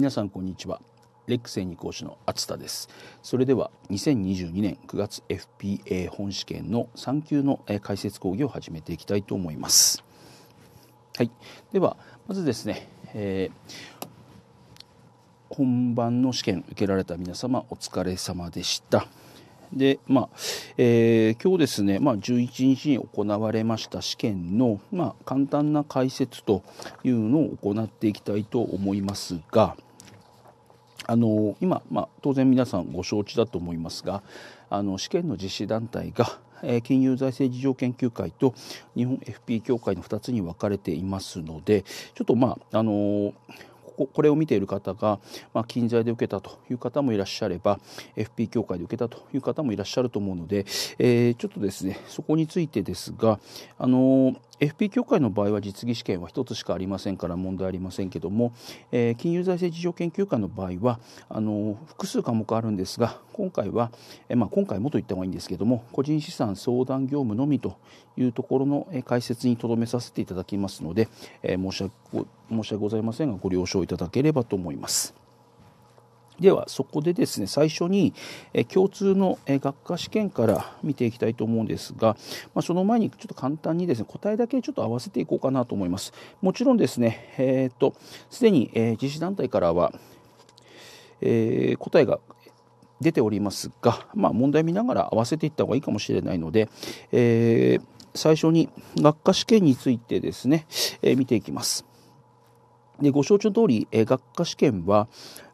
皆さんこんにちはレック生講師の厚田ですそれでは2022年9月 FPA 本試験の3級の解説講義を始めていきたいと思いますはいではまずですね、えー、本番の試験受けられた皆様お疲れ様でしたで、まあえー、今日ですね、まあ、11日に行われました試験の、まあ、簡単な解説というのを行っていきたいと思いますが、あの今、まあ、当然皆さんご承知だと思いますがあの試験の実施団体が金融財政事情研究会と日本 FP 協会の2つに分かれていますのでちょっとまああのこれを見ている方が、まあ、金材で受けたという方もいらっしゃれば FP 協会で受けたという方もいらっしゃると思うので、えー、ちょっとですねそこについてですがあのー FP 協会の場合は実技試験は1つしかありませんから問題ありませんけども、えー、金融財政事情研究会の場合はあの複数科目あるんですが今回は、えまあ、今回もと言った方がいいんですけども個人資産相談業務のみというところの解説にとどめさせていただきますので、えー、申し訳申し訳ございませんがご了承いただければと思います。ではそこでですね最初に、え共通の、え学科試験から見ていきたいと思うんですが、まあ、その前にちょっと簡単にですね答えだけちょっと合わせていこうかなと思いますもちろんですねえっ、ー、とすでに、え実施団体からは、えー、答えが出ておりますが、まあ、問題見ながら合わせていった方がいいかもしれないので、えー、最初に学科試験についてですね、え見ていきますでご承知の通り、え学科試験は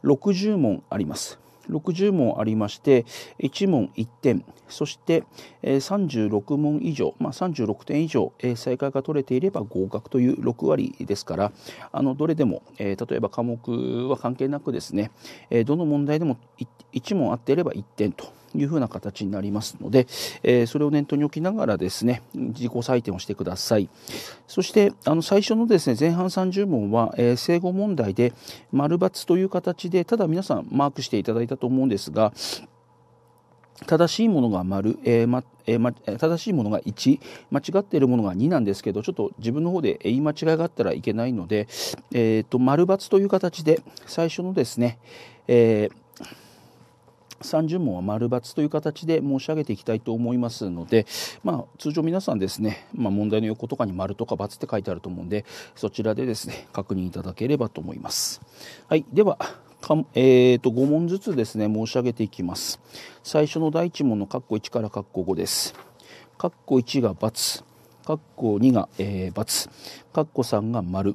60問あります。60問ありまして、1問1点、そして36問以上、まあ、36点以上、再開が取れていれば合格という6割ですから、あのどれでも、例えば科目は関係なくですね、どの問題でも1問あっていれば1点と。いうふうな形になりますので、えー、それを念頭に置きながらですね、自己採点をしてください。そして、あの、最初のですね、前半30問は、えー、正誤問題で、丸×という形で、ただ皆さんマークしていただいたと思うんですが、正しいものが丸、えーまえーま、正しいものが1、間違っているものが2なんですけど、ちょっと自分の方で言い間違いがあったらいけないので、えーと、と丸×という形で最初のですね、えー30問は丸抜という形で申し上げていきたいと思いますので、まあ、通常皆さんですね、まあ、問題の横とかに丸とか×って書いてあると思うんでそちらでですね確認いただければと思います。はい、ではかえーと、と5問ずつですね申し上げていきます最初の第1問の括弧1から括弧5です括弧1が×括弧2が、えー、×括弧3が丸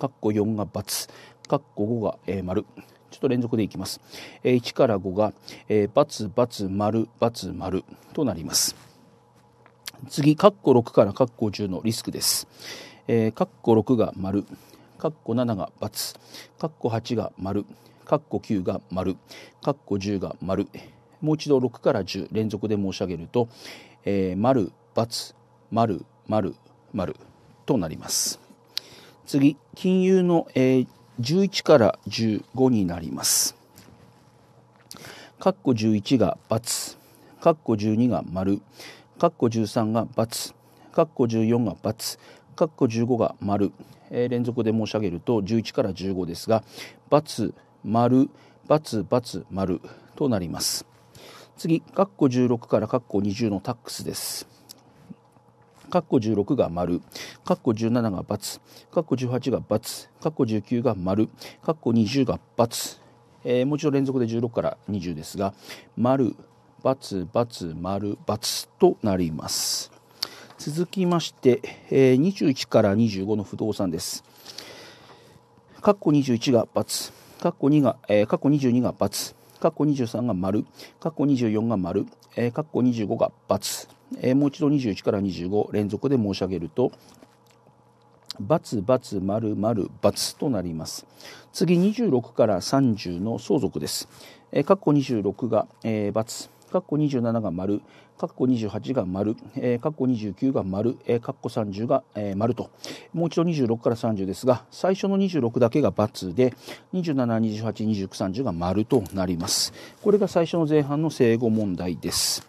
括弧4が×括弧5が、えー、丸ちょっと連続でいきます。えー、1から5が、えー、バツバツ丸バツ丸となります。次、カッコ6からカッコ10のリスクです。えー、カッコ6が丸、カッコ7がバツ、カッコ8が丸、カッコ9が丸、カッコ10が丸。もう一度6から10連続で申し上げると、えー、丸、バツ、丸、丸、丸となります。次、金融の、えー、11から15になります。括弧コ11が×、カッコ12が丸、括弧コ13が×、カッコ14が×、カッコ15が丸、えー、連続で申し上げると11から15ですが、×、丸、×、×、丸となります。次、括弧コ16から括弧コ20のタックスです。括弧16が丸、括弧17が×、括弧18が×、括弧19が丸、括弧20が×、えー、もう一度連続で16から20ですが、丸、×、×、丸、×となります。続きまして、えー、21から25の不動産です。括弧21が×、括弧2が、えー、括弧22が×、括弧23が丸、括弧24が丸、えー、括弧25が×、えもう一度21から25連続で申し上げると、×、×、丸、丸、×となります。次、26から30の相続です。括弧26が、えー、括弧27が丸、括弧28が丸、えー、括弧29が丸、えー、括弧30が、丸と、もう一度26から30ですが、最初の26だけが×で、27、28、29、30が丸となります。これが最初の前半の正誤問題です。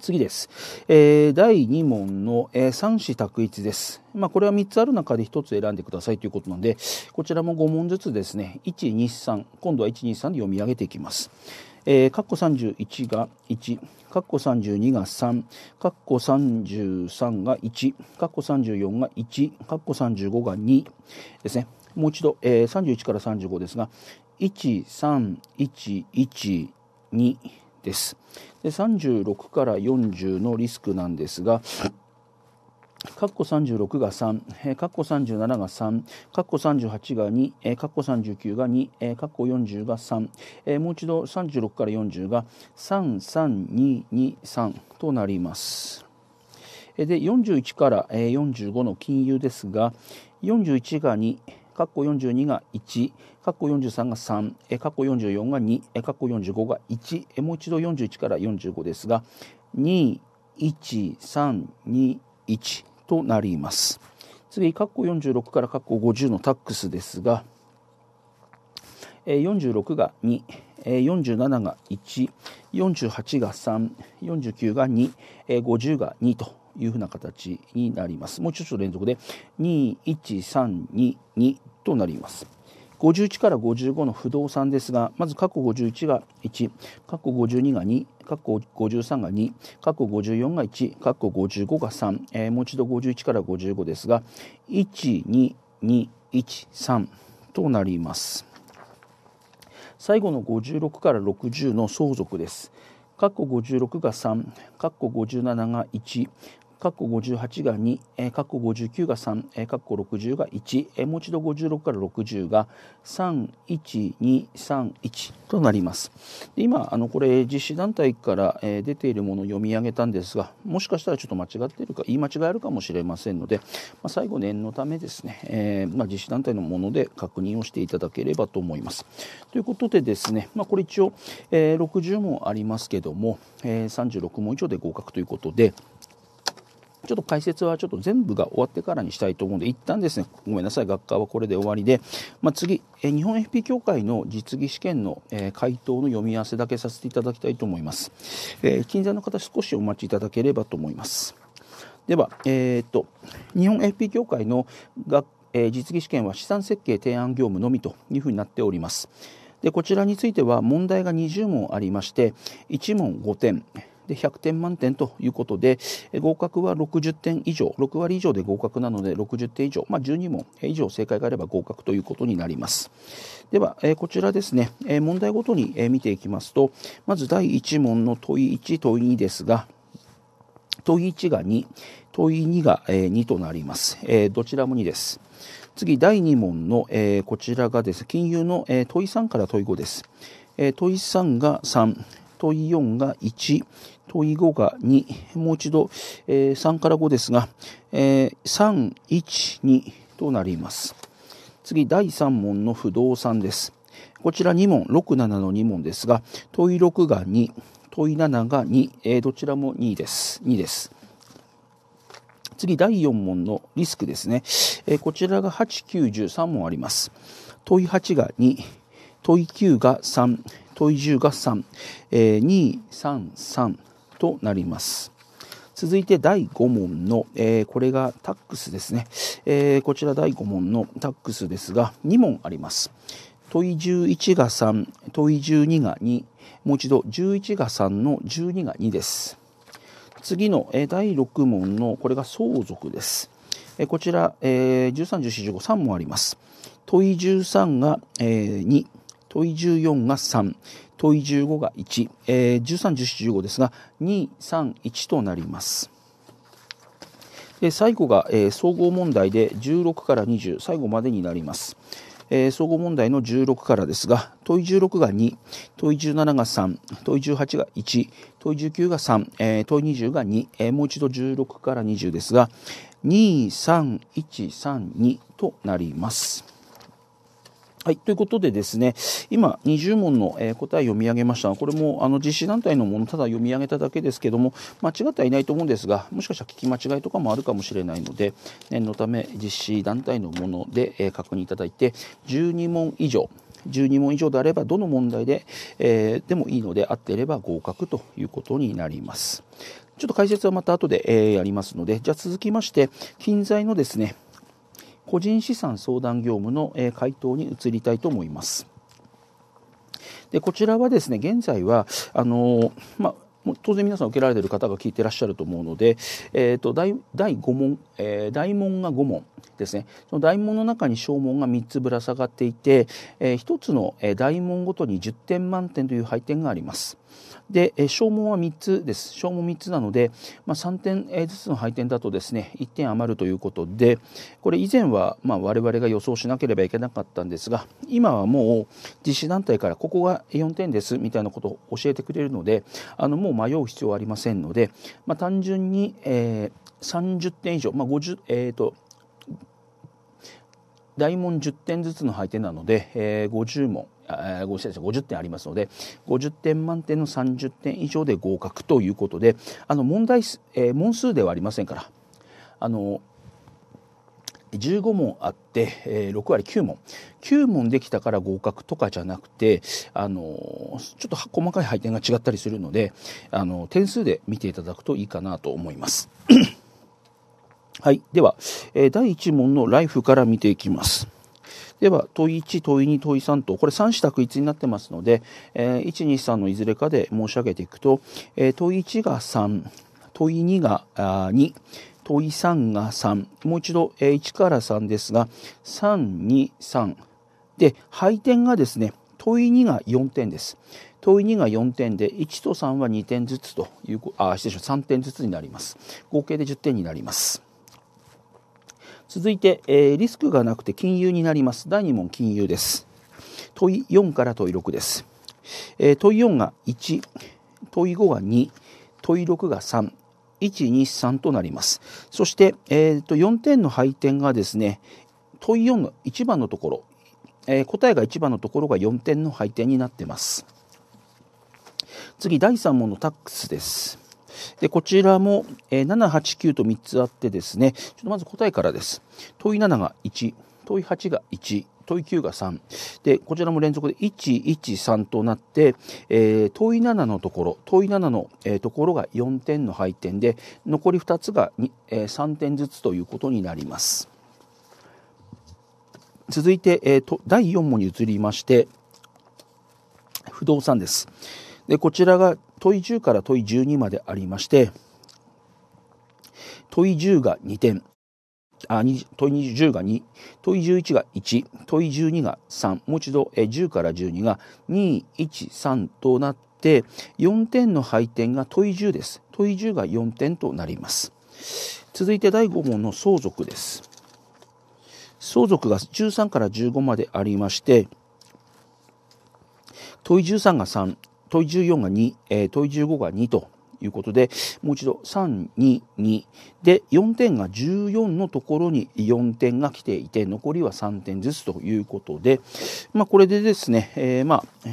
次です。えー、第2問の、えー、三子択一です。まあ、これは3つある中で1つ選んでくださいということなので、こちらも5問ずつですね、1、2、3、今度は1、2、3で読み上げていきます。えー、カッ31が1、カッコ32が3、カッコ33が1、カッコ34が1、カッコ35が2ですね。もう一度、えー、31から35ですが、1、3、1、1、2です。で、36から40のリスクなんですが、カッコ36が3、カッコ37が3、カッコ38が2、カッコ39が2、カッコ40が3、もう一度36から40が33223となります。で、41から45の金融ですが、41が2、カッコ42が1、カッコ43が3、カッコ44が2、カッコ45が1、もう一度41から45ですが、2、1、3、2、1となります。次、括弧46から括弧50のタックスですが、46が2、47が1、48が3、49が2、50が2というふうな形になります。もうちょっと連続で、2、1、3、2、2となります。51から55の不動産ですが、まず過去51が1、過去52が2、過去53が2、過去54が1、過去55が3、えー、もう一度51から55ですが、1、2、2、1、3となります。最後の56から60の相続です。括弧56が3、括弧57が1、括弧58が2、えー、括弧59が3、えー、括弧60が1、えー、もう一度56から60が3、1、2、3、1となります。で今、あのこれ実施団体から、えー、出ているものを読み上げたんですが、もしかしたらちょっと間違っているか、言い間違えるかもしれませんので、まあ、最後念のためですね、えーまあ、実施団体のもので確認をしていただければと思います。ということでですね、まあ、これ一応、えー、60問ありますけども、えー、36問以上で合格ということで、ちょっと解説はちょっと全部が終わってからにしたいと思うので、一旦ですね、ごめんなさい、学科はこれで終わりで、まあ、次、え日本 FP 協会の実技試験の、え回答の読み合わせだけさせていただきたいと思います。えー、近在の方、少しお待ちいただければと思います。では、えー、っと、日本 FP 協会の学、えー、実技試験は資産設計提案業務のみというふうになっております。でこちらについては問題が20問ありまして1問5点で100点満点ということで合格は60点以上6割以上で合格なので60点以上、まあ、12問以上正解があれば合格ということになりますでは、えこちらですね、え問題ごとに、え見ていきますとまず第1問の問い1問い2ですが問い1が2問い2が、え2となります、えどちらも2です次、第2問の、えこちらがです、金融の、え問い3から問い5です。え問い3が3、問い4が1、問い5が2、もう一度、えー、3から5ですが、えー、3、1、2となります。次、第3問の不動産です。こちら2問、6、7の2問ですが、問い6が2、問い7が2、えー、どちらも2です。2です。次、第4問のリスクですね。えー、こちらが8、9、13問あります。問い8が2、問い9が3、問い10が3、えー、2、3、3、となります。続いて第5問の、えー、これがタックスですね、えー、こちら第5問のタックスですが、2問あります。問い11が3、問い12が2、もう一度11が3の12が2です。次の、えー、第6問の、これが相続です。えー、こちら、えー、13、14、15、3問あります。問い13が、えー、2、問14が3、問15が1、えー、13、17、15ですが、2、3、1となります。で最後が、えー、総合問題で16から20、最後までになります。えー、総合問題の16からですが、問16が2、問17が3、問18が1、問19が3、えー、問20が2、えー、もう一度16から20ですが、2、3、1、3、2となります。はい。ということでですね、今、20問の、えー、答え読み上げました。これも、あの、実施団体のもの、ただ読み上げただけですけども、間違ってはいないと思うんですが、もしかしたら聞き間違いとかもあるかもしれないので、念のため、実施団体のもので、えー、確認いただいて、12問以上、12問以上であれば、どの問題で、えー、でもいいので、合っていれば合格ということになります。ちょっと解説はまた後で、えやりますので、じゃあ続きまして、金在のですね、個人資産相談業務の回答に移りたいと思います。でこちらはですね現在はあの、まあ当然皆さん受けられている方が聞いていらっしゃると思うので、えーと、第第5問、えー、大問が5問ですねその大問の中に小問が3つぶら下がっていて、えー、1つの大問ごとに10点満点という配点があります。で、え消耗は3つです。消耗3つなので、まあ、3点ずつの配点だとですね、1点余るということで、これ以前はまあ我々が予想しなければいけなかったんですが、今はもう実施団体からここが4点ですみたいなことを教えてくれるので、あのもう迷う必要はありませんので、まあ、単純に、えー、30点以上、まあ、50、えっ、ー、と、大問10点ずつの配点なので、えー、50問あご失50点ありますので50点満点の30点以上で合格ということであの問題、えー、問数ではありませんからあの15問あって、えー、6割9問9問できたから合格とかじゃなくて、あのちょっと細かい配点が違ったりするので、あの点数で見ていただくといいかなと思います。はい、では、えー、第1問のライフから見ていきます。では、問1、問2、問3と、これ3子択一になってますので、えー、1、2、3のいずれかで申し上げていくと、えー、問1が3、問2があ2、問3が3、もう一度、えー、1から3ですが、3、2、3。で、配点がですね、問2が4点です。問2が4点で、1と3は2点ずつという、あ、失礼しました、3点ずつになります。合計で10点になります。続いて、えー、リスクがなくて金融になります。第2問、金融です。問い4から問い6です。えー、問い4が1、問い5が2、問い6が3、123となります。そして、えー、と4点の配点がですね、問い4の1番のところ、えー、答えが1番のところが4点の配点になってます。次、第3問のタックスです。で、こちらも、えー、789と3つあってですね、ちょっとまず答えからです。問い7が1、問い8が1、問い9が3。で、こちらも連続で1、1、3となって、えー、問い7のところ、問い7の、えー、ところが4点の配点で、残り2つが2、えー、3点ずつということになります。続いて、えーと、第4問に移りまして、不動産です。でこちらが問い10から問い12までありまして、問い10が2点、あ問い10が2、問い11が1、問い12が3、もう一度10から12が2、1、3となって、4点の配点が問い10です。問い10が4点となります。続いて第5問の相続です。相続が13から15までありまして、問い13が3、問い14が2、えー、問い15が2ということで、もう一度3、2、2で4点が14のところに4点が来ていて、残りは3点ずつということで、まあ、これでですね、えー、まあ、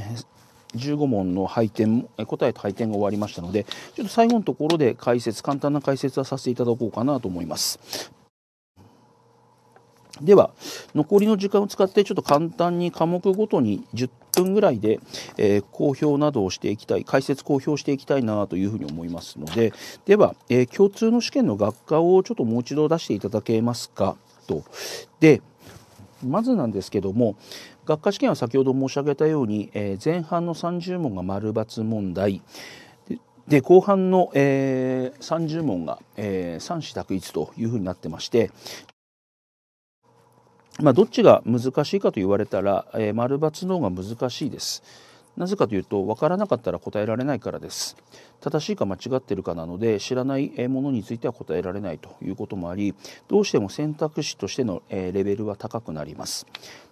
15問の配点答えと配点が終わりましたのでちょっと最後のところで解説簡単な解説はさせていただこうかなと思います。では残りの時間を使ってちょっと簡単に科目ごとに10分ぐらいで、えー、公表などをしていきたい解説公表していきたいなというふうに思いますのででは、えー、共通の試験の学科をちょっともう一度出していただけますかと。でまずなんですけども学科試験は先ほど申し上げたように、えー、前半の30問が丸×問題で後半の、えー、30問が、えー、三子択一というふうになってましてまあ、どっちが難しいかと言われたら、えー、丸×の方が難しいです。なぜかというと分からなかったら答えられないからです正しいか間違ってるかなので知らないものについては答えられないということもありどうしても選択肢としてのレベルは高くなります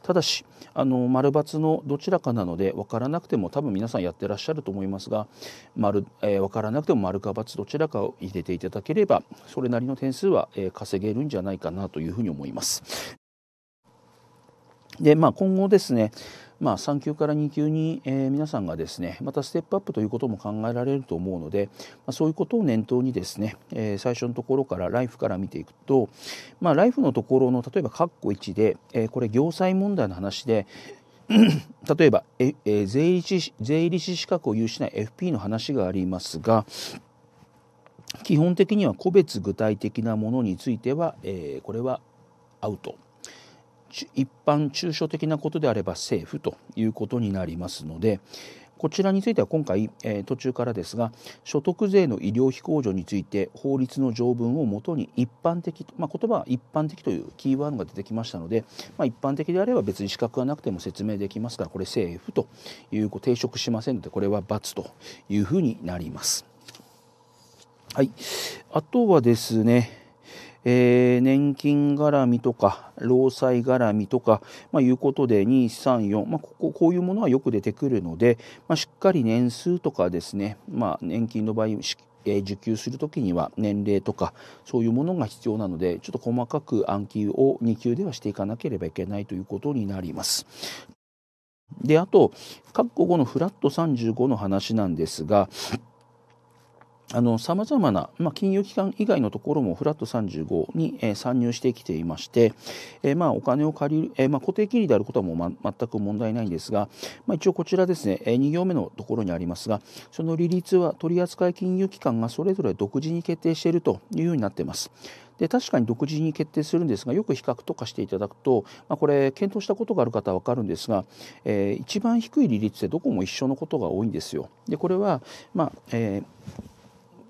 ただしあの丸×のどちらかなので分からなくても多分皆さんやってらっしゃると思いますが丸、えー、分からなくても丸か×どちらかを入れていただければそれなりの点数は、稼げるんじゃないかなというふうに思いますで、まあ、今後ですね、まあ、3級から2級に、えー、皆さんがですねまたステップアップということも考えられると思うので、まあ、そういうことを念頭にですね、えー、最初のところからライフから見ていくと、まあ、ライフのところの例えば括弧1で、えー、これ業債問題の話で 例えばえ、え税理士税理士資格を有しない FP の話がありますが基本的には個別具体的なものについては、えこれはアウト一般抽象的なことであれば政府ということになりますのでこちらについては今回、えー、途中からですが所得税の医療費控除について法律の条文をもとに一般的、まあ、言葉は一般的というキーワードが出てきましたので、まあ、一般的であれば別に資格がなくても説明できますからこれ政府という抵触しませんのでこれは罰というふうになります。はい、あとはですねえー、年金絡みとか、労災絡みとか、まあ、いうことで2、3、4、まあ、ここ、こういうものはよく出てくるので、まあ、しっかり年数とかですね、まあ、年金の場合、え受給するときには年齢とかそういうものが必要なのでちょっと細かく暗記を2級ではしていかなければいけないということになります。であと括弧5のフラット35の話なんですがさまざまな、金融機関以外のところもフラット35に、参入してきていまして、まあ、お金を借りる、固定金利であることはもう、全く問題ないんですが、一応こちらですね、2行目のところにありますがその利率は取扱金融機関がそれぞれ独自に決定しているというようになっています。で確かに独自に決定するんですがよく比較とかしていただくと、まあ、これ検討したことがある方は分かるんですが、えー、一番低い利率でどこも一緒のことが多いんですよ。でこれは、まあえー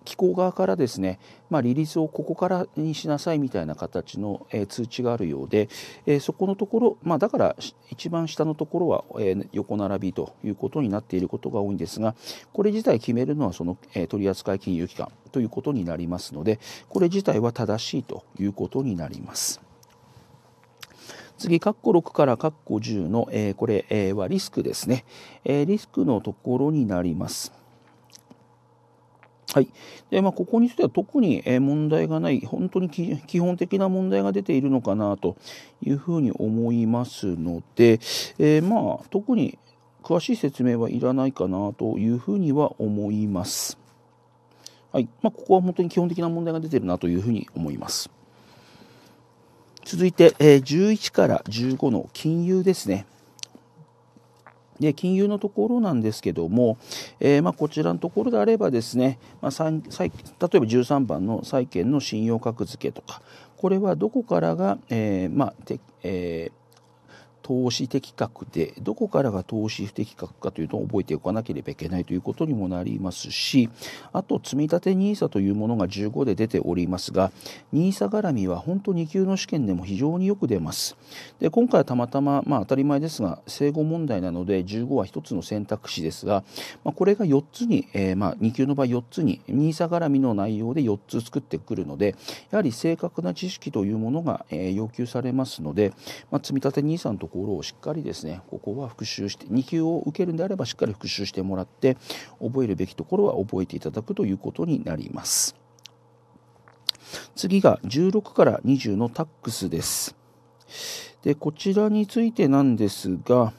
機構側からですね、まあ、リリースをここからにしなさいみたいな形の、えー、通知があるようで、えー、そこのところ、まあ、だから一番下のところは、えー、横並びということになっていることが多いんですがこれ自体決めるのはその、え取扱金融機関ということになりますのでこれ自体は正しいということになります。次、ッコ6からッコ10の、えこれ、えはリスクですね、えリスクのところになります。はいでまあ、ここについては特に問題がない、本当に基本的な問題が出ているのかなというふうに思いますので、えー、まあ、特に詳しい説明はいらないかなというふうには思います。はいまあ、ここは本当に基本的な問題が出てるなというふうに思います。続いて、えー、11から15の金融ですね。で金融のところなんですけども、えー、まあ、こちらのところであればですね、まあ、例えば13番の債券の信用格付けとかこれはどこからが、えー、まあえー投資的確でどこからが投資不適格かというのを覚えておかなければいけないということにもなりますしあと積立 NISA というものが15で出ておりますが NISA 絡みは本当2級の試験でも非常によく出ますで今回はたまたま、まあ、当たり前ですが生後問題なので15は1つの選択肢ですが、まあ、これが4つに、えー、まあ、2級の場合4つに NISA 絡みの内容で4つ作ってくるのでやはり正確な知識というものが、えー、要求されますので、まあ、積立 NISA のところをしっかりですねここは復習して2級を受けるんであればしっかり復習してもらって覚えるべきところは覚えていただくということになります。次が16から20のタックスです。で、こちらについてなんですが、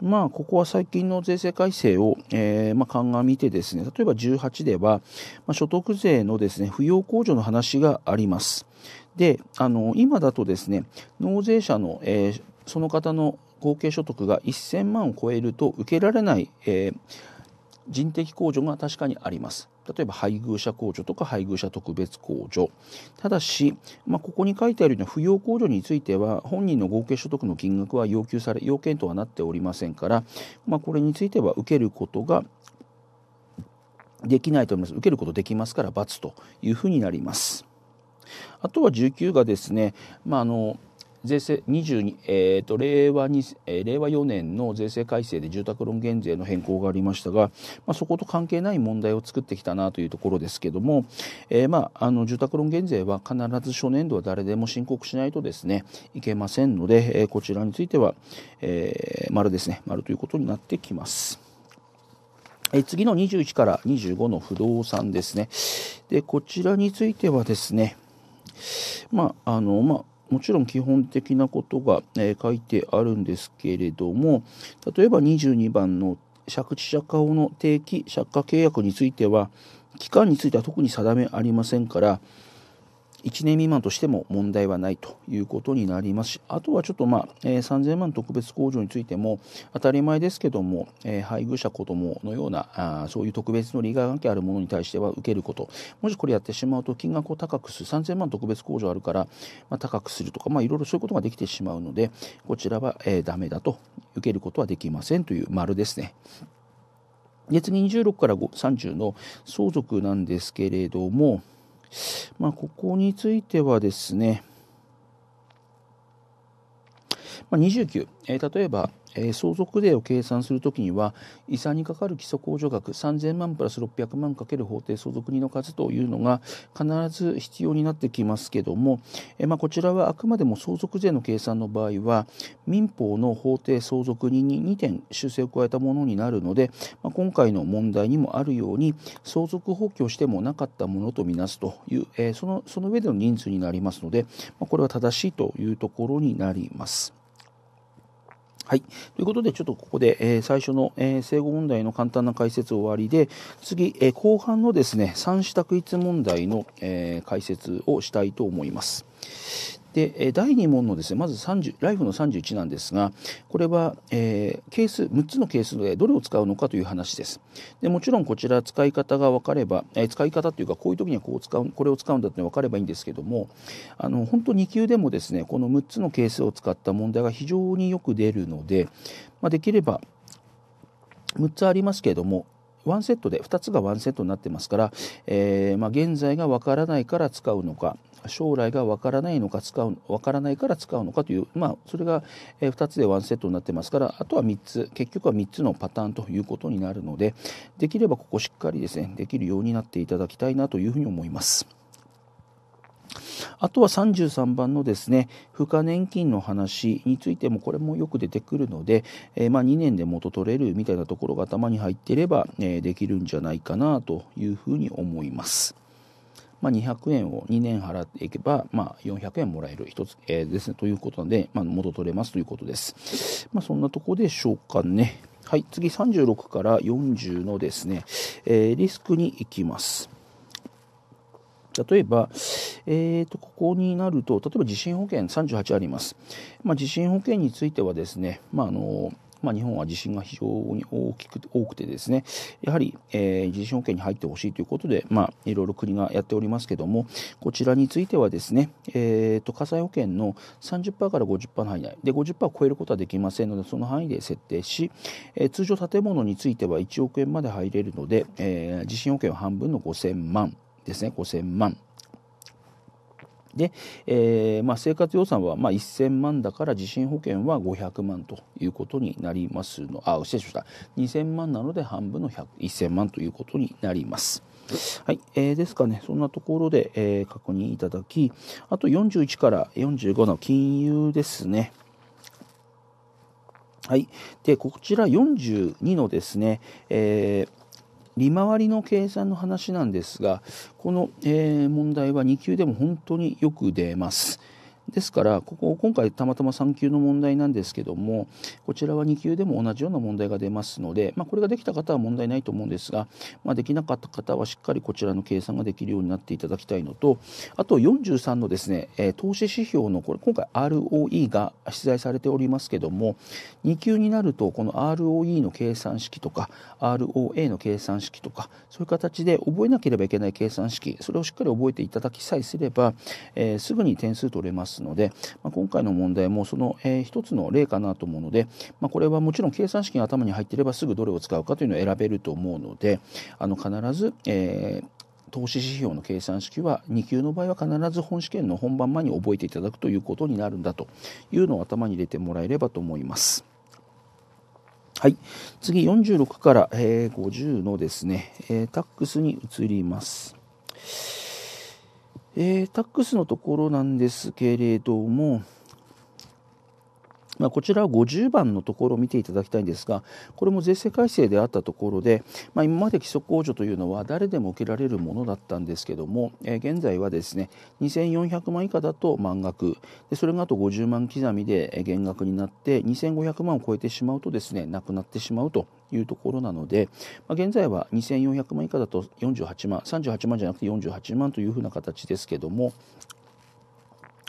まあ、ここは最近の税制改正を、えー、まあ、鑑みてですね、例えば18では、まあ、所得税のですね、扶養控除の話があります。で、あの、今だとですね、納税者の、えー、その方の合計所得が1000万を超えると受けられない、えー、人的控除が確かにあります。例えば配偶者控除とか配偶者特別控除ただし、まあ、ここに書いてあるような扶養控除については本人の合計所得の金額は要求され要件とはなっておりませんから、まあ、これについては受けることができないと思います受けることできますから罰というふうになりますあとは19がですね、まあの税制えーと、令和2、え令和4年の税制改正で住宅ローン減税の変更がありましたが、まあ、そこと関係ない問題を作ってきたなというところですけども、えー、まあ、あの住宅ローン減税は必ず初年度は誰でも申告しないとですねいけませんので、えー、こちらについては、えー、丸ですね丸ということになってきます。次の21から25の不動産ですね。でこちらについてはですね、まああのまあもちろん基本的なことが、え書いてあるんですけれども例えば22番の借地借家法の定期借家契約については期間については特に定めありませんから1年未満としても問題はないということになりますしあとはちょっとまあ、えー、3000万特別控除についても当たり前ですけども、えー、配偶者子供のようなあそういう特別の利害関係あるものに対しては受けることもしこれやってしまうと金額を高くする3000万特別控除あるから、まあ、高くするとか、まあ、いろいろそういうことができてしまうのでこちらは、えー、だと受けることはできませんという丸ですね。月次26から30の相続なんですけれども、まあ、ここについてはですね、まあ、29、えー、例えば、え相続税を計算するときには遺産にかかる基礎控除額3000万プラス600万かける法定相続人の数というのが必ず必要になってきますけども、えまあ、こちらはあくまでも相続税の計算の場合は民法の法定相続人に2点修正を加えたものになるので、まあ、今回の問題にもあるように相続放棄をしてもなかったものとみなすという、えそのその上での人数になりますので、まあ、これは正しいというところになります。はい。ということで、ちょっとここで、えー、最初の、えー、正誤問題の簡単な解説終わりで、次、えー、後半のですね、三種択一問題の、え解説をしたいと思います。で第2問のですねまず30ライフの31なんですがこれは、えー、ケース6つのケースでどれを使うのかという話ですでもちろんこちら使い方が分かれば、えー、使い方というかこういう時にはこう使うこれを使うんだって分かればいいんですけどもあの本当2級でもですねこの6つのケースを使った問題が非常によく出るので、まあ、できれば6つありますけれども1セットで2つが1セットになってますから、えー、まあ、現在が分からないから使うのか将来がわからないのか使うわからないから使うのかというまあそれが2つで1セットになってますからあとは3つ結局は3つのパターンということになるのでできればここしっかりですねできるようになっていただきたいなというふうに思います。あとは33番のですね、付加年金の話についても、これもよく出てくるので、えー、まあ2年で元取れるみたいなところが頭に入っていれば、えー、できるんじゃないかなというふうに思います。まあ、200円を2年払っていけば、まあ、400円もらえる一つ、えー、ですね、ということで、まあ、元取れますということです。まあ、そんなとこでしょうかね。はい、次36から40のですね、えー、リスクに行きます。例えば、えーと、とここになると、例えば地震保険38あります。まあ、地震保険についてはですね、まあ、あのまあ、日本は地震が非常に大きく多くてですねやはり、えー、地震保険に入ってほしいということで、まあ、いろいろ国がやっておりますけどもこちらについてはですね、えーと、火災保険の30%から50%の範囲内で50%を超えることはできませんのでその範囲で設定し、えー、通常建物については1億円まで入れるので、えー、地震保険は半分の5000万ですね5000万。で、えーまあ、生活予算はまあ1000万だから地震保険は500万ということになりますのあ失礼しました2000万なので半分の1000万ということになります。はいえー、ですかね、そんなところで、えー、確認いただき、あと41から45の金融ですね。はい、でこちら42のですね、えー利回りの計算の話なんですがこの問題は2級でも本当によく出ます。ですからここ今回たまたま3級の問題なんですけどもこちらは2級でも同じような問題が出ますので、まあ、これができた方は問題ないと思うんですが、まあ、できなかった方はしっかりこちらの計算ができるようになっていただきたいのとあと43のですね、えー、投資指標のこれ今回 ROE が出題されておりますけども2級になるとこの ROE の計算式とか ROA の計算式とかそういう形で覚えなければいけない計算式それをしっかり覚えていただきさえすれば、えー、すぐに点数取れますますので、まあ、今回の問題もその、えー、一つの例かなと思うので、まあ、これはもちろん計算式が頭に入っていればすぐどれを使うかというのを選べると思うのであの必ず、えー、投資指標の計算式は2級の場合は必ず本試験の本番前に覚えていただくということになるんだというのを頭に入れてもらえればと思います。はい、次46から、えー、50のですね、えタックスに移ります。えー、タックスのところなんですけれども、まあ、こちらは50番のところを見ていただきたいんですが、これも税制改正であったところで、まあ、今まで基礎控除というのは誰でも受けられるものだったんですけども、えー、現在はですね、2400万以下だと満額で、それがあと50万刻みで減額になって、2500万を超えてしまうとですね、なくなってしまうというところなので、まあ、現在は2400万以下だと48万、38万じゃなくて48万というふうな形ですけども、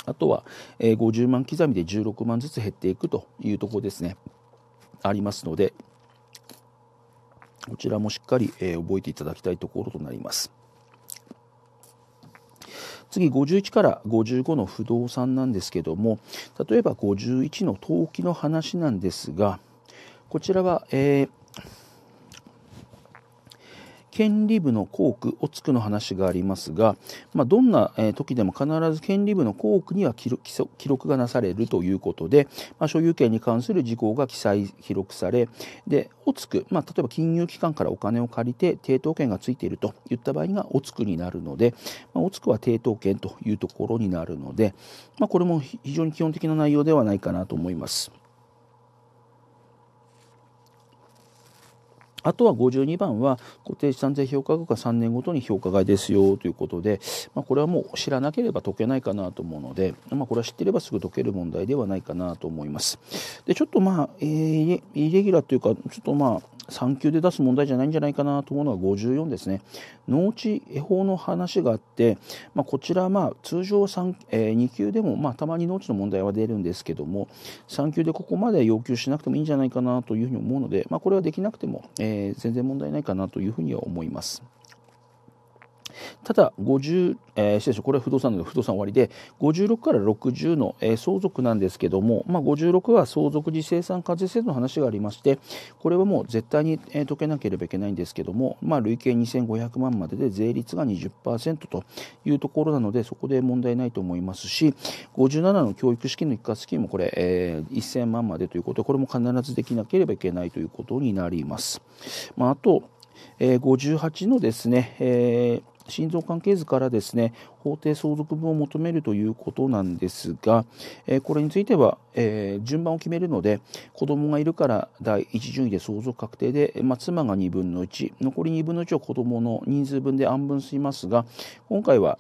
あとは、えー、50万刻みで16万ずつ減っていくというところですね、ありますので、こちらもしっかり、えー、覚えていただきたいところとなります。次51から55の不動産なんですけども例えば51の投機の話なんですがこちらは、えー権利部の校区、をつくの話がありますが、まあ、どんな時でも必ず権利部の校区には記録がなされるということで、まあ、所有権に関する事項が記載、記録され、で、おつく、まあ、例えば金融機関からお金を借りて抵当権がついているといった場合がおつくになるので、まあ、おつくは抵当権というところになるので、まあ、これも非常に基本的な内容ではないかなと思います。あとは52番は固定資産税評価額が3年ごとに評価外ですよということで、まあ、これはもう知らなければ解けないかなと思うので、まあ、これは知っていればすぐ解ける問題ではないかなと思います。でちょっとまあ、えー、イレギュラーというかちょっとまあ3級で出す問題じゃないんじゃないかなと思うのは54ですね。農地恵法の話があって、まあ、こちらまあ通常3、えー、2級でもまあたまに農地の問題は出るんですけども3級でここまで要求しなくてもいいんじゃないかなというふうに思うので、まあ、これはできなくても、えーえ全然問題ないかなというふうには思います。ただ50、えー、失礼しこれは不動産の不動産終わりで56から60の、えー、相続なんですけども、まあ、56は相続時生産課税制度の話がありましてこれはもう絶対に、えー、解けなければいけないんですけども、まあ、累計2500万までで税率が20%というところなのでそこで問題ないと思いますし57の教育資金の一括資金もこれ、えー、1000万までということでこれも必ずできなければいけないということになります。まあ、あと、えー、58のですね、えー心臓関係図からですね法定相続分を求めるということなんですが、えこれについては、え順番を決めるので子供がいるから第1順位で相続確定で、まあ、妻が2分の1残り2分の1を子供の人数分で安分しますが今回は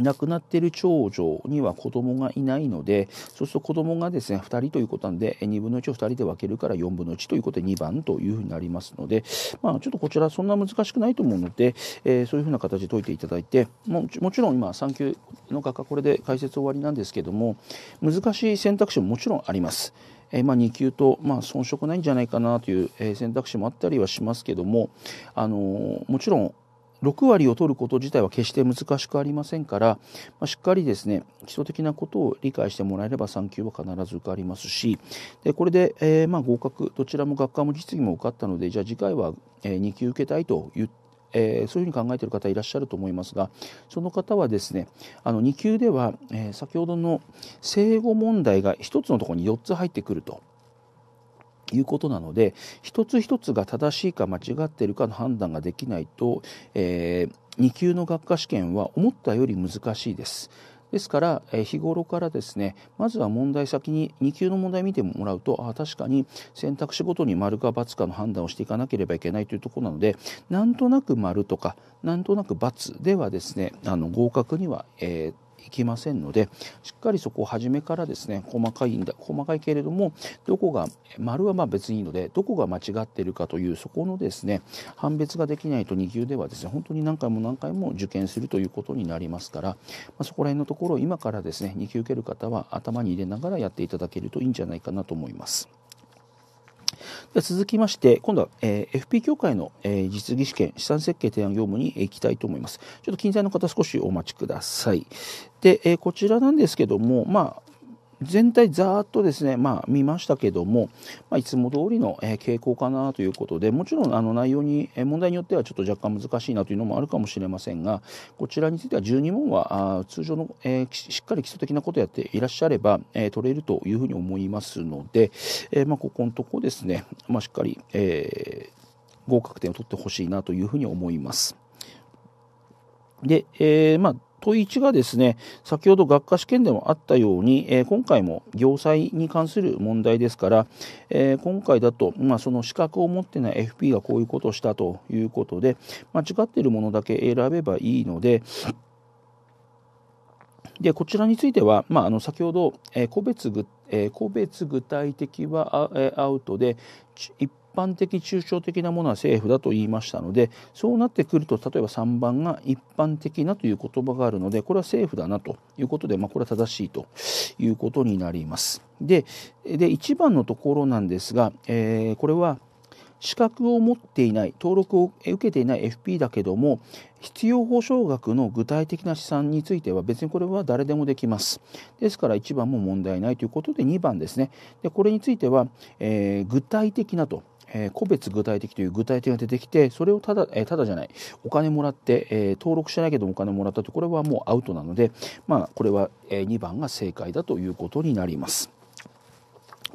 亡くなっている長女には子供がいないのでそうすると子供がですね2人ということなんで2分の1を2人で分けるから4分の1ということで2番というふうになりますので、まあ、ちょっとこちらそんな難しくないと思うので、えー、そういうふうな形で解いていただいてももちろん今産休の画家これで解説終わりなんですけども難しい選択肢ももちろんあります。えまあ、2級と、まあ、遜色ないんじゃないかなという、え選択肢もあったりはしますけども、あのもちろん6割を取ること自体は決して難しくありませんから、まあ、しっかりですね基礎的なことを理解してもらえれば3級は必ず受かりますしでこれで、えー、まあ合格どちらも学科も実技も受かったのでじゃあ次回は、え2級受けたいと言ってえー、そういうふうに考えている方いらっしゃると思いますがその方はですねあの2級では、えー、先ほどの正誤問題が1つのところに4つ入ってくるということなので一つ一つが正しいか間違っているかの判断ができないと、えー、2級の学科試験は思ったより難しいです。ですから、え日頃からですねまずは問題先に2級の問題見てもらうとあ確かに選択肢ごとに丸か×かの判断をしていかなければいけないというところなのでなんとなく丸とかなんとなく×ではですねあの合格には、えいきませんのでしっかりそこを初めからですね細かいんだ細かいけれどもどこが丸はまあ別にいいのでどこが間違っているかというそこのですね判別ができないと2級ではですね本当に何回も何回も受験するということになりますから、まあ、そこら辺のところを今からですね2級受ける方は頭に入れながらやっていただけるといいんじゃないかなと思います。で続きまして、今度は、えー、FP 協会の、えー、実技試験、資産設計提案業務に行きたいと思います。ちょっと近在の方少しお待ちください。で、えー、こちらなんですけども、まあ、全体ざーっとですね、まあ、見ましたけども、まあ、いつも通りの、え傾向かなということでもちろんあの内容に、え問題によってはちょっと若干難しいなというのもあるかもしれませんがこちらについては12問はあ通常の、えしっかり基礎的なことをやっていらっしゃれば、え取れるというふうに思いますので、えまあ、ここのとこですね、まあ、しっかり、え合格点を取ってほしいなというふうに思います。で、えー、まあ問1がですね、先ほど学科試験でもあったように、えー、今回も行際に関する問題ですから、えー、今回だと、まあ、その資格を持ってない FP がこういうことをしたということで、間違っているものだけ選べばいいので、でこちらについては、まあ、あの先ほど、えー、個別具、え個別具体的はア,、えアウトで一般的抽象的なものは政府だと言いましたのでそうなってくると例えば3番が一般的なという言葉があるのでこれは政府だなということで、まあ、これは正しいということになります。でで1番のところなんですが、えー、これは資格を持っていない登録を受けていない FP だけども必要保障額の具体的な試算については別にこれは誰でもできますですから1番も問題ないということで2番ですねでこれについては、えー、具体的なとえー、個別具体的という具体的が出てきてそれをただ、えー、ただじゃないお金もらって、えー、登録してないけどお金もらったってこれはもうアウトなのでまあこれは2番が正解だということになります。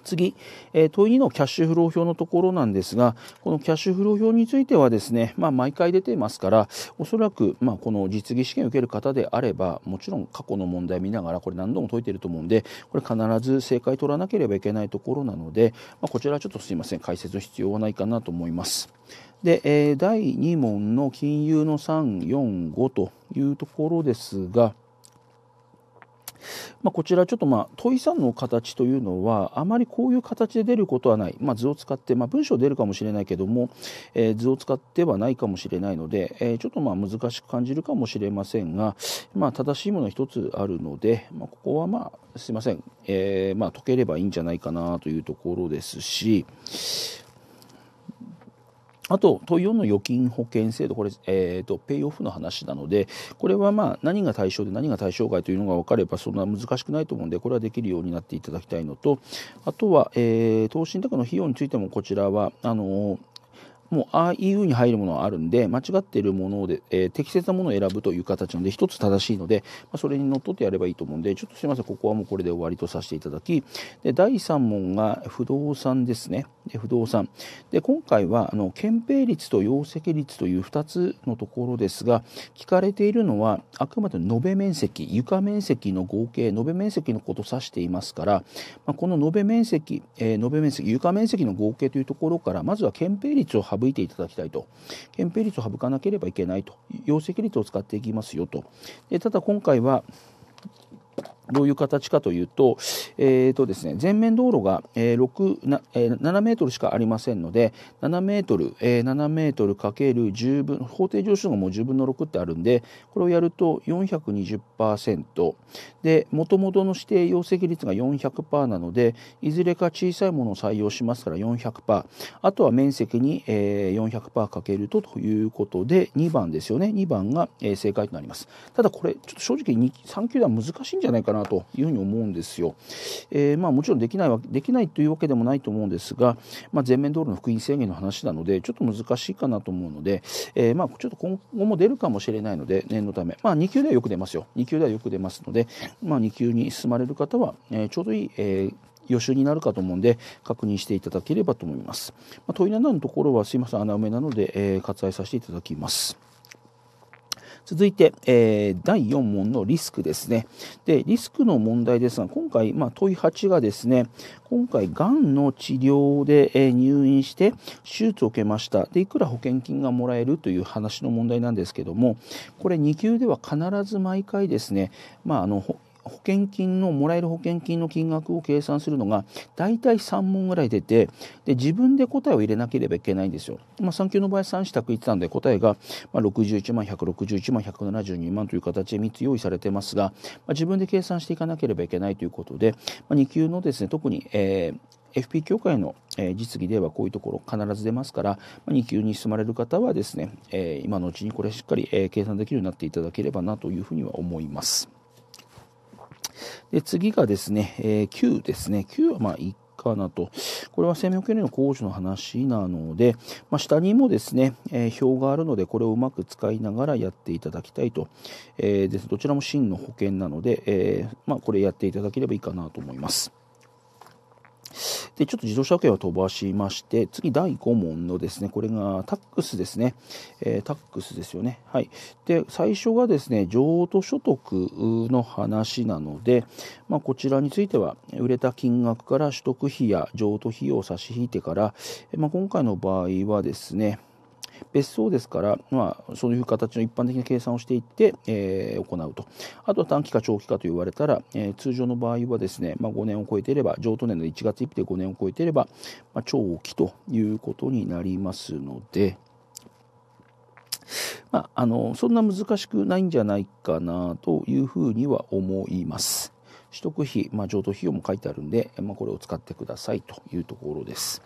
次、え問2のキャッシュフロー表のところなんですが、このキャッシュフロー表についてはですね、まあ、毎回出てますから、おそらく、まあ、この実技試験を受ける方であれば、もちろん過去の問題見ながら、これ何度も解いていると思うんで、これ必ず正解取らなければいけないところなので、まあ、こちらはちょっとすいません、解説の必要はないかなと思います。で、え第2問の金融の3、4、5というところですが、まあ、こちらちょっとまあ問い算の形というのはあまりこういう形で出ることはない、まあ、図を使って、まあ、文章出るかもしれないけども、えー、図を使ってはないかもしれないので、えー、ちょっとまあ難しく感じるかもしれませんが、まあ、正しいものは一つあるので、まあ、ここはまあすいません、えー、まあ解ければいいんじゃないかなというところですしあと、い洋の預金保険制度、これ、えっ、ー、と、ペイオフの話なので、これはまあ、何が対象で何が対象外というのが分かれば、そんな難しくないと思うんで、これはできるようになっていただきたいのと、あとは、えー、投資信託の費用についても、こちらは、あのー、もうああいうに入るものはあるんで間違ってるもので、えー、適切なものを選ぶという形なので一つ正しいので、まあ、それにのっとってやればいいと思うんでちょっとすみませんここはもうこれで終わりとさせていただきで第3問が不動産ですねで不動産で今回はあの憲兵率と容積率という2つのところですが聞かれているのはあくまで延べ面積床面積の合計延べ面積のことを指していますから、まあ、この延べ面積、えー、延べ面積床面積の合計というところからまずは憲兵率を発省いていただきたいと憲兵率を省かなければいけないと容積率を使っていきますよとでただ今回はどういう形かというと、えっ、ー、とですね、前面道路が、えなえ7メートルしかありませんので、7メートル、え7メートルかける10分、法定上昇がもう10分の6ってあるんで、これをやると420%。で、もともとの指定容積率が400%なので、いずれか小さいものを採用しますから400%。あとは面積に、え400%かけるとということで、2番ですよね。2番が、え正解となります。ただこれ、ちょっと正直3球団難しいんじゃないかななというふうに思うんですよ。えー、まあ、もちろんできないわできないというわけでもないと思うんですが、まあ、全面道路の福音制限の話なのでちょっと難しいかなと思うので、えー、まあ、ちょっと今後も出るかもしれないので念のため、まあ、2級ではよく出ますよ2級ではよく出ますので、まあ、2級に進まれる方は、えー、ちょうどいい、え予習になるかと思うんで確認していただければと思います。ま問い7のところはすいません穴埋めなので、え割愛させていただきます。続いて、えー、第4問のリスクですね。で、リスクの問題ですが、今回、まあ、問い8がですね、今回、がんの治療で、えー、入院して、手術を受けました。で、いくら保険金がもらえるという話の問題なんですけども、これ2級では必ず毎回ですね、まあ、あの、保険金のもらえる保険金の金額を計算するのが大体3問ぐらい出てで自分で答えを入れなければいけないんですよ。まあ、3級の場合3度言ってたんで答えが、まあ、61万161万172万という形で3つ用意されてますが、まあ、自分で計算していかなければいけないということで、まあ、2級のですね特に、えー FP 協会の、えー、実技ではこういうところ必ず出ますから、まあ、2級に進まれる方はですね、えー、今のうちにこれしっかり、えー、計算できるようになっていただければなというふうには思います。で、次がですね、えー、9ですね。9はまあいいかなと。これは生命保険料の控除の話なので、まあ、下にもですね、えー、表があるので、これをうまく使いながらやっていただきたいと。えー、ですどちらも真の保険なので、えー、まあ、これやっていただければいいかなと思います。で、ちょっと自動車保険を飛ばしまして、次、第5問のですね、これがタックスですね。えー、タックスですよね。はい。で、最初がですね、譲渡所得の話なので、まあ、こちらについては、売れた金額から取得費や譲渡費用を差し引いてから、まあ、今回の場合はですね、別荘ですから、まあ、そういう形の一般的な計算をしていって、えー、行うとあとは短期か長期かと言われたら、えー、通常の場合はですね、まあ、5年を超えていれば譲渡年の1月1日で5年を超えていれば、まあ、長期ということになりますので。まあ、あのそんな難しくないんじゃないかなというふうには思います。取得費、まあ、譲渡費用も書いてあるんで、まあ、これを使ってくださいというところです。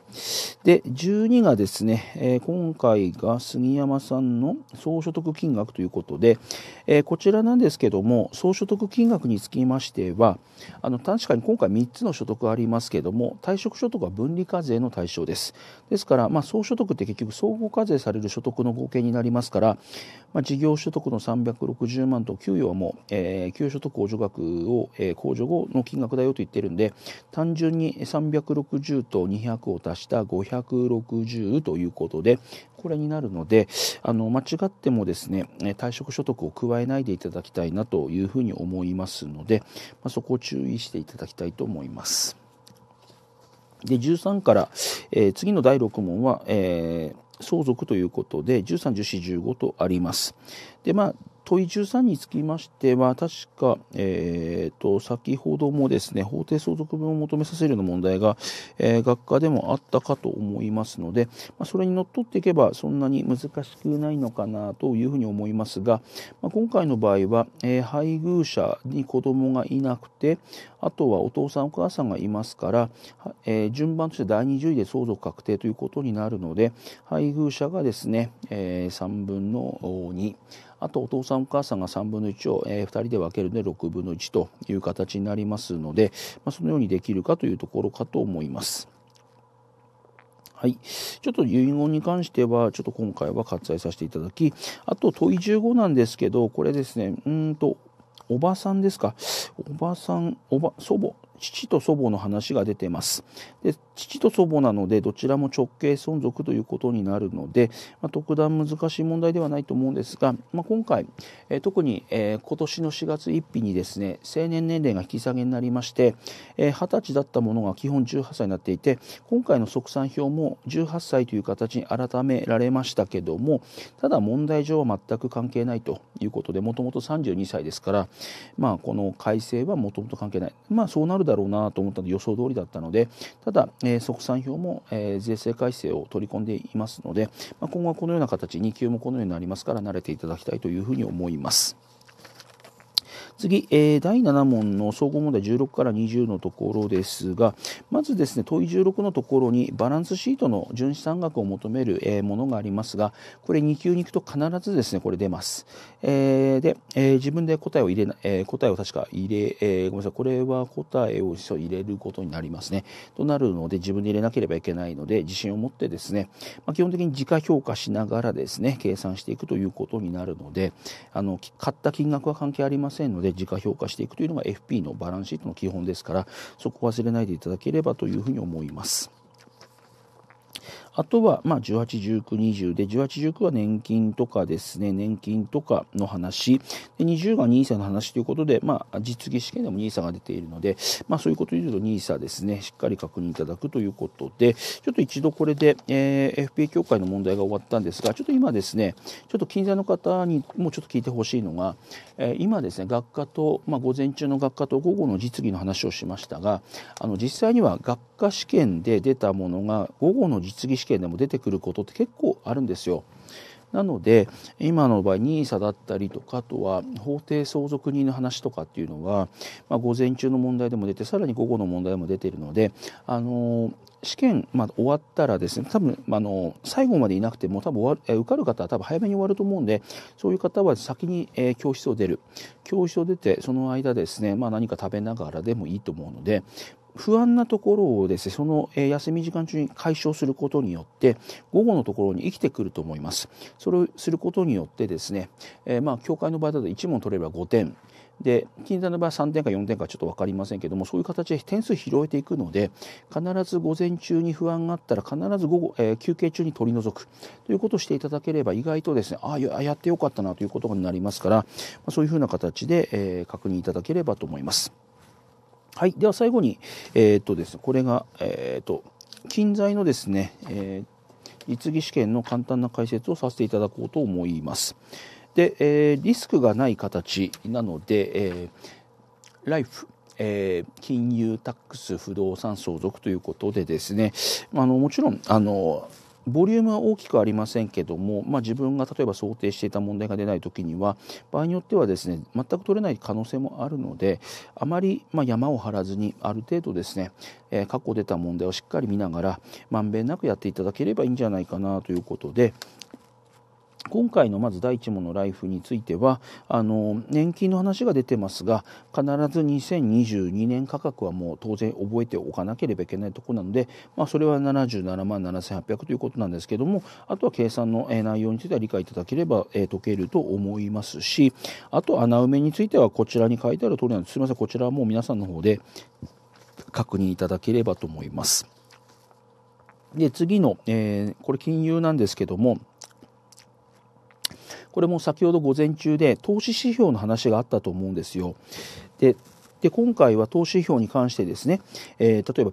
で、12がですね、えー、今回が杉山さんの総所得金額ということで、えー、こちらなんですけども、総所得金額につきましては、あの確かに今回3つの所得ありますけども、退職所得は分離課税の対象です。ですから、まあ、総所得って結局総合課税される所得の合計になりますから、まあ、事業所得の360万と給与はもう、えー、給与所得控除額を、えー、控除後の金額だよと言ってるんで単純に360と200を足した560ということでこれになるのであの間違ってもですね退職所得を加えないでいただきたいなというふうに思いますので、まあ、そこを注意していただきたいと思います。で13から、えー、次の第6問は、えー相続ということで13、14、15とあります。で、まあ、問い13につきましては、確か、えーと、先ほどもですね法定相続分を求めさせるような問題が、えー、学科でもあったかと思いますので、まあ、それにのっとっていけばそんなに難しくないのかなというふうに思いますが、まあ、今回の場合は、えー、配偶者に子供がいなくてあとはお父さんお母さんがいますから、えー、順番として第20位で相続確定ということになるので配偶者がですね、え3分の2あとお父さんお母さんが3分の1を、えー、2人で分けるので6分の1という形になりますので、まあ、そのようにできるかというところかと思います。はい、ちょっと遺言に関してはちょっと今回は割愛させていただきあと問い15なんですけどこれですねうんとおばさんですかおばさんおば祖母父と祖母の話が出てますで父と祖母なのでどちらも直系存続ということになるので、まあ、特段難しい問題ではないと思うんですが、まあ、今回、えー、特に、えー、今年の4月1日にですね成年年齢が引き下げになりまして、えー、20歳だったものが基本18歳になっていて今回の即算表も18歳という形に改められましたけどもただ問題上は全く関係ないということでもともと32歳ですから、まあ、この改正はもともと関係ない、まあ、そうなるだろうなと思ったので予想通りだったのでただ、えーえ即算表も、え税制改正を取り込んでいますので、まあ、今後はこのような形、に急もこのようになりますから慣れていただきたいというふうに思います。次、えー、第7問の総合問題16から20のところですが、まずですね、問い16のところにバランスシートの純資産額を求める、えー、ものがありますが、これ2級に行くと必ずですね、これ出ます。えー、で、えー、自分で答えを入れな、えー、答えを確か入れ、えー、ごめんなさい、これは答えを入れることになりますね。となるので、自分で入れなければいけないので、自信を持ってですね、まあ、基本的に自家評価しながらですね、計算していくということになるので、あの、買った金額は関係ありませんので、自家評価していくというのが FP のバランスシートの基本ですからそこを忘れないでいただければというふうに思います。あとは、まあ、18、19、20で、18、19は年金とかですね、年金とかの話、で20が NISA の話ということで、まあ、実技試験でも NISA が出ているので、まあ、そういうことで言うと NISA ですね、しっかり確認いただくということで、ちょっと一度これで、えー、FPA 協会の問題が終わったんですが、ちょっと今ですね、ちょっと近在の方にもちょっと聞いてほしいのが、えー、今ですね、学科と、まあ、午前中の学科と午後の実技の話をしましたが、あの実際には学科科試験で出たものが午後の実技試験でも出てくることって結構あるんですよ。なので今の場合 NISA だったりとかあとは法定相続人の話とかっていうのは、まあ、午前中の問題でも出てさらに午後の問題も出ているので、あの試験、まあ、終わったらですね多分、あの最後までいなくても多分終わ受かる方は多分早めに終わると思うんでそういう方は先に、えー、教室を出る教室を出てその間ですね、まあ、何か食べながらでもいいと思うので、不安なところをですねその休み時間中に解消することによって午後のところに生きてくると思いますそれをすることによってですね、えー、まあ教会の場合だと1問取れば5点で近代の場合は3点か4点かちょっと分かりませんけどもそういう形で点数拾えていくので必ず午前中に不安があったら必ず午後、えー、休憩中に取り除くということをしていただければ意外とですねああやってよかったなということになりますから、まあ、そういうふうな形で、えー、確認いただければと思います。はい。では最後に、えー、っとですね、これが、えー、っと、近在のですね、えー、実技試験の簡単な解説をさせていただこうと思います。で、えー、リスクがない形なので、えー、ライフ、えー、金融、タックス、不動産、相続ということでですね、あのもちろん、あの、ボリュームは大きくありませんけども、まあ、自分が例えば想定していた問題が出ない時には場合によってはですね全く取れない可能性もあるのであまりま山を張らずにある程度ですね、えー、過去出た問題をしっかり見ながらまんべんなくやっていただければいいんじゃないかなということで、今回のまず第1問のライフについてはあの年金の話が出てますが必ず2022年価格はもう当然覚えておかなければいけないところなので、まあ、それは77万7800ということなんですけどもあとは計算の内容については理解いただければ、え解けると思いますしあと穴埋めについてはこちらに書いてある通りなんですすみませんこちらはもう皆さんの方で確認いただければと思います。で次の、えー、これ金融なんですけどもこれも先ほど午前中で投資指標の話があったと思うんですよ。でで今回は投資指標に関してですね、えー、例えば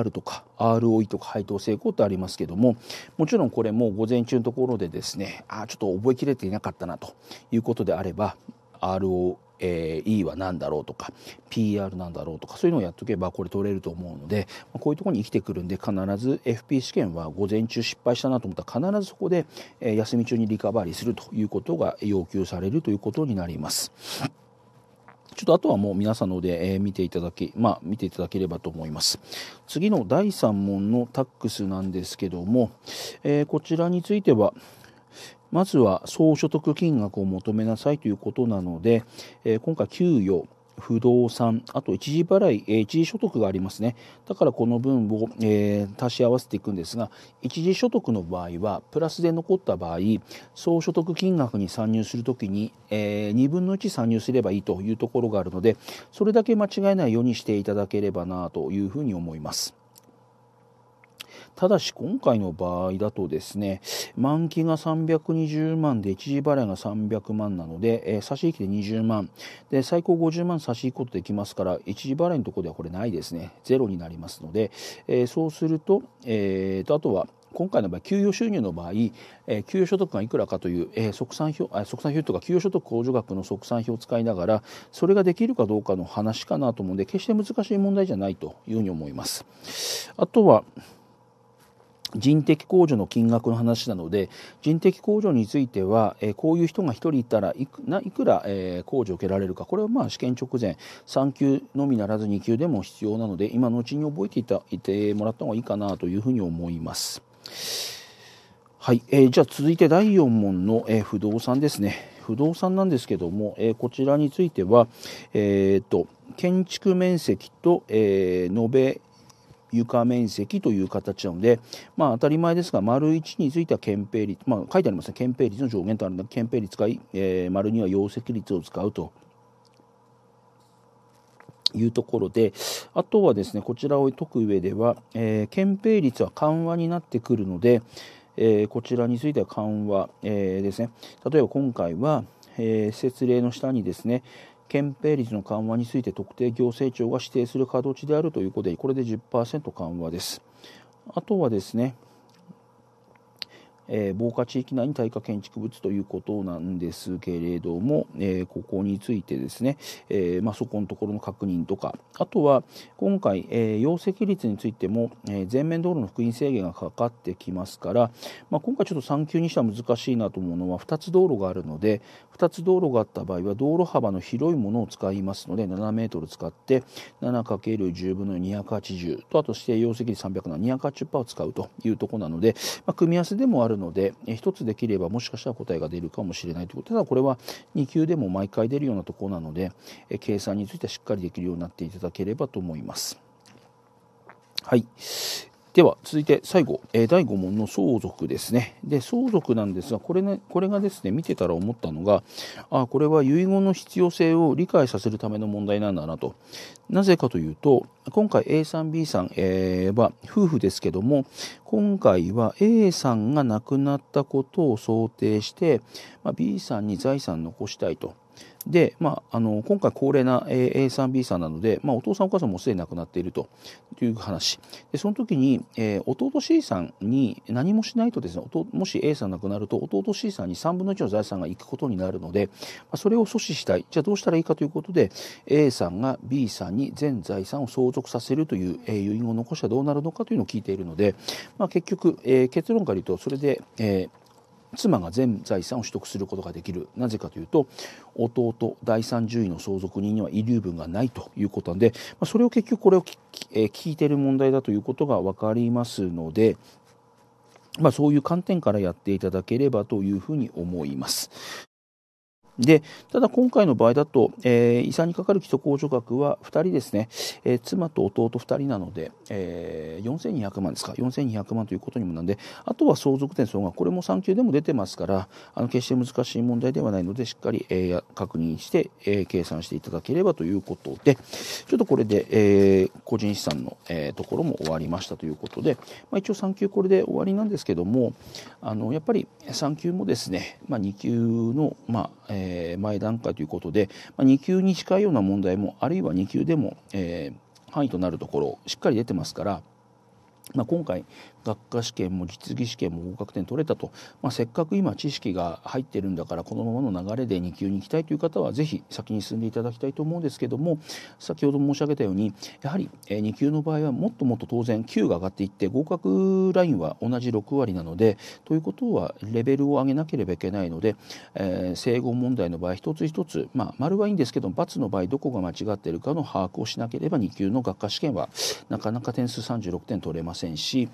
PER とか ROE とか配当成功ってありますけどももちろんこれも午前中のところでですねあちょっと覚えきれていなかったなということであれば ROE えー、E は何だろうとか PR なんだろうとかそういうのをやっとけばこれ取れると思うので、まあ、こういうところに生きてくるんで必ず FP 試験は午前中失敗したなと思ったら必ずそこで、えー、休み中にリカバリーするということが要求されるということになります。ちょっとあとはもう皆さんので、え見ていただき、まあ見ていただければと思います。次の第3問のタックスなんですけども、えー、こちらについては、まずは総所得金額を求めなさいということなので、え今回給与不動産、あと一時払い、一時所得がありますね。だからこの分を、えー、足し合わせていくんですが、一時所得の場合は、プラスで残った場合、総所得金額に参入するときに、えー、2分の1参入すればいいというところがあるので、それだけ間違えないようにしていただければなというふうに思います。ただし今回の場合だとですね、満期が320万で一時払いが300万なので、えー、差し引きで20万で、最高50万差し引くことできますから、一時払いのところではこれないですね、ゼロになりますので、えー、そうすると、えーと、あとは今回の場合給与収入の場合、えー、給与所得がいくらかという、えー、即算表即算表とか給与所得控除額の即算表を使いながらそれができるかどうかの話かなと思うので決して難しい問題じゃないというふうに思います。あとは人的控除の金額の話なので人的控除については、えこういう人が1人いたらいくないくら、え控除を受けられるかこれはまあ試験直前3級のみならず2級でも必要なので今のうちに覚えていたいてもらった方がいいかなというふうに思います。はい、えー、じゃあ続いて第4問の、えー、不動産ですね。不動産なんですけども、えー、こちらについては、えーと、と建築面積と、えー、延べ床面積という形なので、まあ、当たり前ですが丸1については憲兵率、まあ、書いてありますね憲兵率の上限とあるんだ憲兵率が、えー、丸2は容積率を使うと。いうところであとはですねこちらを解く上では、えー、憲兵率は緩和になってくるので、えー、こちらについては緩和、えー、ですね例えば今回は、えー、説例の下にですね憲兵率の緩和について特定行政庁が指定する地であるということでこれで10%緩和です。あとはですねえー、防火地域内に耐火建築物ということなんですけれども、えー、ここについてですね、えーまあ、そこのところの確認とかあとは今回、えー、容積率についても、えー、全面道路の復員制限がかかってきますから、まあ、今回ちょっと3級にしては難しいなと思うのは2つ道路があるので2つ道路があった場合は道路幅の広いものを使いますので7メートル使って 7×10 分の280とあと指定容積率300の280%を使うというところなので、まあ、組み合わせでもあるので1つできればもしかしたら答えが出るかもしれないということただこれは2級でも毎回出るようなところなので計算についてはしっかりできるようになっていただければと思います。はい、では続いて最後、えー、第5問の相続ですねで相続なんですがこれ,、ね、これがですね見てたら思ったのがあこれは遺言の必要性を理解させるための問題なんだなとなぜかというと今回 A さん B さん、えー、は夫婦ですけども今回は A さんが亡くなったことを想定して、まあ、B さんに財産残したいとで、まあ、あの今回高齢な A さん B さんなので、まあ、お父さんお母さんもすでに亡くなっているという話でその時に、えー、弟 C さんに何もしないとですねもし A さん亡くなると弟 C さんに3分の1の財産が行くことになるので、まあ、それを阻止したいじゃあどうしたらいいかということで A さんが B さんに全財産を相続させるという、えー、遺言を残したらどうなるのかというのを聞いているので、まあ、結局、えー、結論から言うとそれで、えー妻が全財産を取得することができるなぜかというと弟第三0位の相続人には遺留分がないということなんで、まそれを結局これを聞いてる問題だということが分かりますので、まあ、そういう観点からやっていただければというふうに思います。でただ今回の場合だと、えー、遺産にかかる基礎控除額は2人ですね、えー、妻と弟2人なので、えー、4200万ですか4200万ということにもなんであとは相続転送がこれも3級でも出てますからあの決して難しい問題ではないのでしっかり、えー、確認して、えー、計算していただければということでちょっとこれで、えー、個人資産の、えー、ところも終わりましたということで、まあ、一応3級これで終わりなんですけどもあのやっぱり3級もですね、まあ、2級の、まあえーえー、前段階ということで、まあ、2級に近いような問題もあるいは2級でも、えー、範囲となるところしっかり出てますから、まあ、今回学科試験も実技試験も合格点取れたと、まあ、せっかく今知識が入ってるんだからこのままの流れで2級に行きたいという方はぜひ先に進んでいただきたいと思うんですけども先ほど申し上げたようにやはり2級の場合はもっともっと当然級が上がっていって合格ラインは同じ6割なのでということはレベルを上げなければいけないので、えー、整合問題の場合一つ一つ、まあ、丸はいいんですけど×の場合どこが間違っているかの把握をしなければ2級の学科試験はなかなか点数36点取れませんし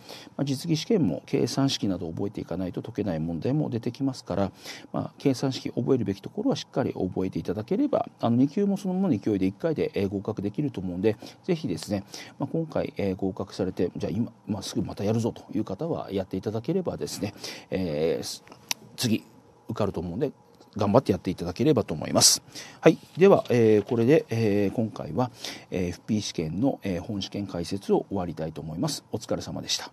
実技試験も計算式などを覚えていかないと解けない問題も出てきますから、まあ、計算式覚えるべきところはしっかり覚えていただければあの2級もそのままの勢いで1回で合格できると思うんで是非ですね、まあ、今回合格されてじゃあ今、まあ、すぐまたやるぞという方はやっていただければですね、えー、次受かると思うんで頑張ってやっていただければと思います。はい、では、えー、これで、えー、今回は、えー、FP 試験の、え本試験解説を終わりたいと思います。お疲れ様でした。